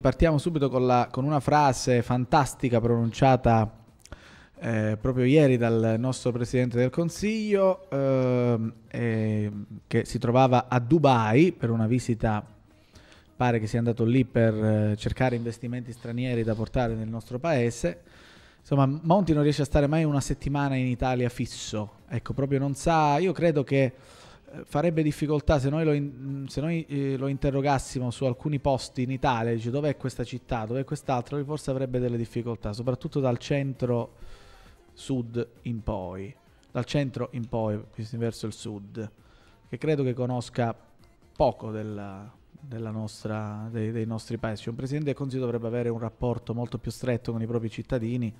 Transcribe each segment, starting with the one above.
Partiamo subito con, la, con, una frase fantastica pronunciata eh, proprio ieri dal nostro Presidente del Consiglio eh, eh, che si trovava a Dubai per una visita, pare che sia andato lì per eh, cercare investimenti stranieri da portare nel nostro paese. Insomma, Monti non riesce a stare mai una settimana in Italia fisso, ecco, proprio non sa, io credo che farebbe difficoltà se noi, lo, in, se noi eh, lo, interrogassimo su alcuni posti in Italia, dice dov'è questa città, dov'è quest'altro, forse avrebbe delle difficoltà, soprattutto dal centro sud in poi, dal centro in poi, verso il sud, che credo che conosca poco della, della nostra, dei, dei, nostri paesi. Cioè, un presidente del Consiglio dovrebbe avere un rapporto molto più stretto con i propri cittadini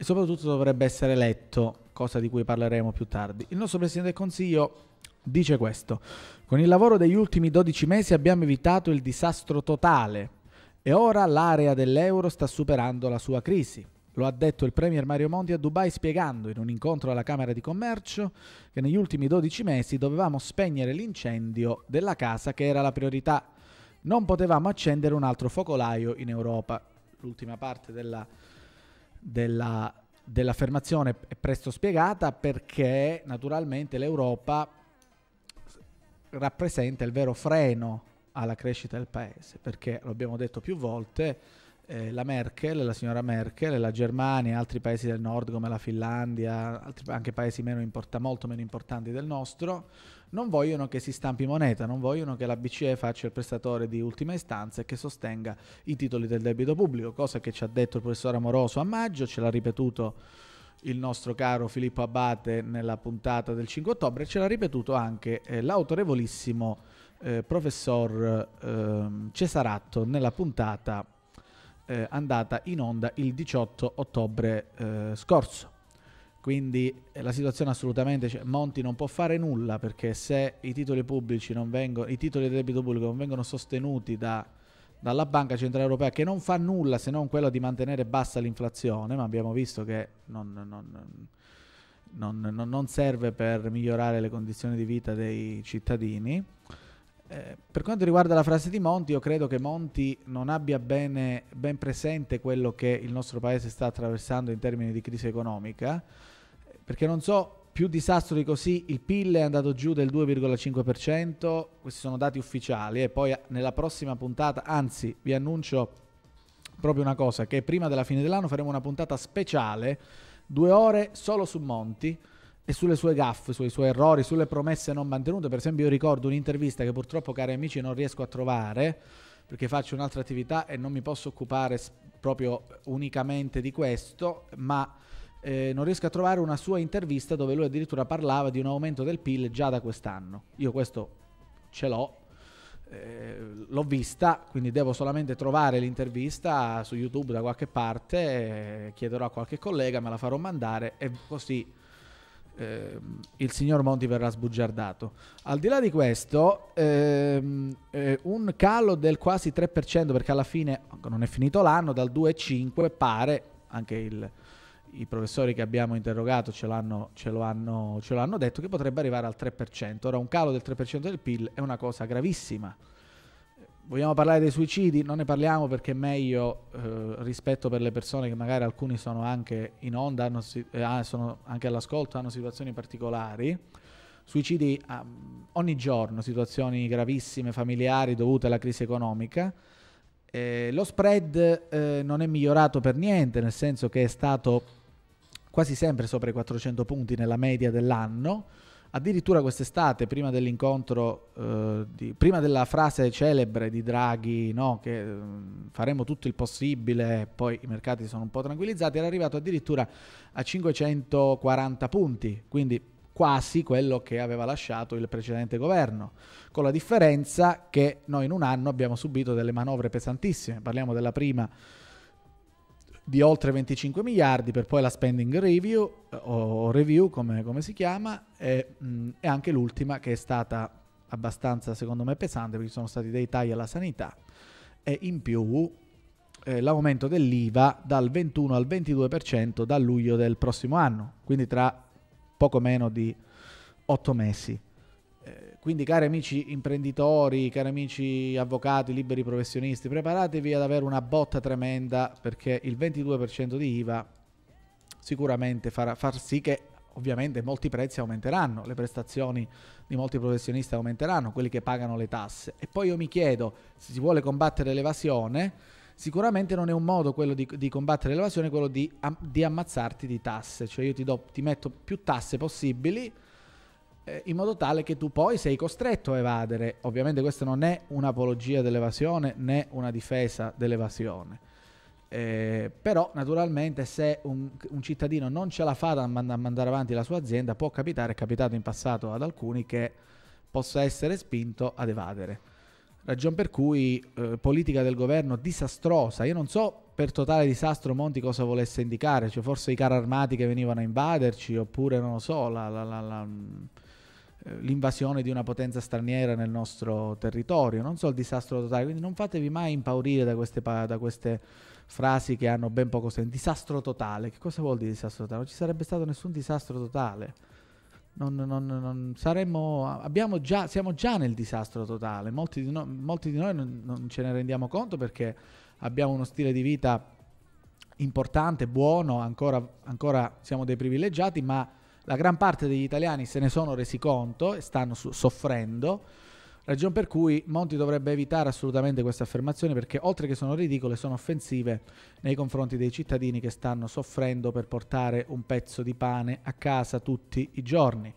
e soprattutto dovrebbe essere eletto, cosa di cui parleremo più tardi. Il nostro presidente del Consiglio dice questo. Con il lavoro degli ultimi 12 mesi abbiamo evitato il disastro totale e ora l'area dell'euro sta superando la sua crisi. Lo ha detto il Premier Mario Monti a Dubai spiegando in un incontro alla Camera di Commercio che negli ultimi 12 mesi dovevamo spegnere l'incendio della casa che era la priorità. Non potevamo accendere un altro focolaio in Europa. L'ultima parte della, della, dell'affermazione è presto spiegata perché naturalmente l'Europa rappresenta il vero freno alla crescita del paese, perché lo abbiamo detto più volte, eh, la Merkel, la signora Merkel, la Germania, altri paesi del nord come la Finlandia, altri, anche paesi meno import- molto meno importanti del nostro, non vogliono che si stampi moneta, non vogliono che la BCE faccia il prestatore di ultima istanza e che sostenga i titoli del debito pubblico, cosa che ci ha detto il professor Amoroso a maggio, ce l'ha ripetuto il nostro caro Filippo Abate nella puntata del 5 ottobre, ce l'ha ripetuto anche eh, l'autorevolissimo eh, professor eh, Cesaratto nella puntata eh, andata in onda il 18 ottobre eh, scorso. Quindi eh, la situazione assolutamente, cioè, Monti non può fare nulla perché se i titoli pubblici non vengono, i titoli del debito pubblico non vengono sostenuti da dalla Banca Centrale Europea che non fa nulla se non quello di mantenere bassa l'inflazione, ma abbiamo visto che non, non, non, non serve per migliorare le condizioni di vita dei cittadini. Eh, per quanto riguarda la frase di Monti, io credo che Monti non abbia bene, ben presente quello che il nostro paese sta attraversando in termini di crisi economica, perché non so più disastro di così, il PIL è andato giù del 2,5%, questi sono dati ufficiali e poi eh, nella prossima puntata, anzi vi annuncio proprio una cosa, che prima della fine dell'anno faremo una puntata speciale, due ore solo su Monti e sulle sue gaffe, sui suoi errori, sulle promesse non mantenute. Per esempio io ricordo un'intervista che purtroppo cari amici non riesco a trovare perché faccio un'altra attività e non mi posso occupare proprio unicamente di questo, ma eh, non riesco a trovare una sua intervista dove lui addirittura parlava di un aumento del PIL già da quest'anno. Io questo ce l'ho, eh, l'ho vista, quindi devo solamente trovare l'intervista su YouTube da qualche parte, eh, chiederò a qualche collega, me la farò mandare e così eh, il signor Monti verrà sbugiardato. Al di là di questo, ehm, eh, un calo del quasi 3% perché alla fine ecco, non è finito l'anno, dal 2,5 pare, anche il i professori che abbiamo interrogato ce, l'hanno, ce, lo hanno, ce lo detto, che potrebbe arrivare al 3%. Ora un calo del 3% del PIL è una cosa gravissima. Vogliamo parlare dei suicidi? Non ne parliamo perché è meglio eh, rispetto per le persone che magari alcuni sono anche in onda, hanno, eh, ah, sono anche all'ascolto, hanno situazioni particolari. Suicidi eh, ogni giorno, situazioni gravissime, familiari dovute alla crisi economica. Eh, lo spread eh, non è migliorato per niente, nel senso che è stato quasi sempre sopra i 400 punti nella media dell'anno. Addirittura quest'estate, prima dell'incontro, eh, di, prima della frase celebre di Draghi, no, che eh, faremo tutto il possibile, poi i mercati sono un po' tranquillizzati, era arrivato addirittura a 540 punti, quindi quasi quello che aveva lasciato il precedente governo, con la differenza che noi in un anno abbiamo subito delle manovre pesantissime, parliamo della prima di oltre 25 miliardi per poi la spending review eh, o review come, come si chiama e, mh, mm, e, anche l'ultima che è stata abbastanza secondo me pesante perché sono stati dei tagli alla sanità e in più eh, l'aumento dell'IVA dal 21 al 22% da luglio del prossimo anno quindi tra poco meno di 8 mesi quindi cari amici imprenditori, cari amici avvocati, liberi professionisti, preparatevi ad avere una botta tremenda perché il 22% di IVA sicuramente farà far sì che ovviamente molti prezzi aumenteranno, le prestazioni di molti professionisti aumenteranno, quelli che pagano le tasse. E poi io mi chiedo, se si vuole combattere l'evasione, sicuramente non è un modo quello di, di combattere l'evasione, quello di, di, ammazzarti di tasse, cioè io ti, do, ti metto più tasse possibili eh, in modo tale che tu poi sei costretto a evadere. Ovviamente questa non è un'apologia dell'evasione né una difesa dell'evasione. Eh, però naturalmente se un, un, cittadino non ce la fa a mandare avanti la sua azienda può capitare, è capitato in passato ad alcuni che possa essere spinto ad evadere. Ragion per cui eh, politica del governo disastrosa, io non so per totale disastro Monti cosa volesse indicare, cioè forse i carri armati che venivano a invaderci oppure non lo so, la, la, la, eh, l'invasione di una potenza straniera nel nostro territorio, non so il disastro totale, quindi non fatevi mai impaurire da queste, da queste frasi che hanno ben poco senso. Disastro totale, che cosa vuol dire disastro totale? Non ci sarebbe stato nessun disastro totale. Non, non, non saremmo, già, siamo già nel disastro totale, molti di, no, molti di noi non, non ce ne rendiamo conto perché abbiamo uno stile di vita importante, buono, ancora, ancora siamo dei privilegiati, ma la gran parte degli italiani se ne sono resi conto e stanno soffrendo. Ragion per cui Monti dovrebbe evitare assolutamente queste affermazioni perché oltre che sono ridicole sono offensive nei confronti dei cittadini che stanno soffrendo per portare un pezzo di pane a casa tutti i giorni.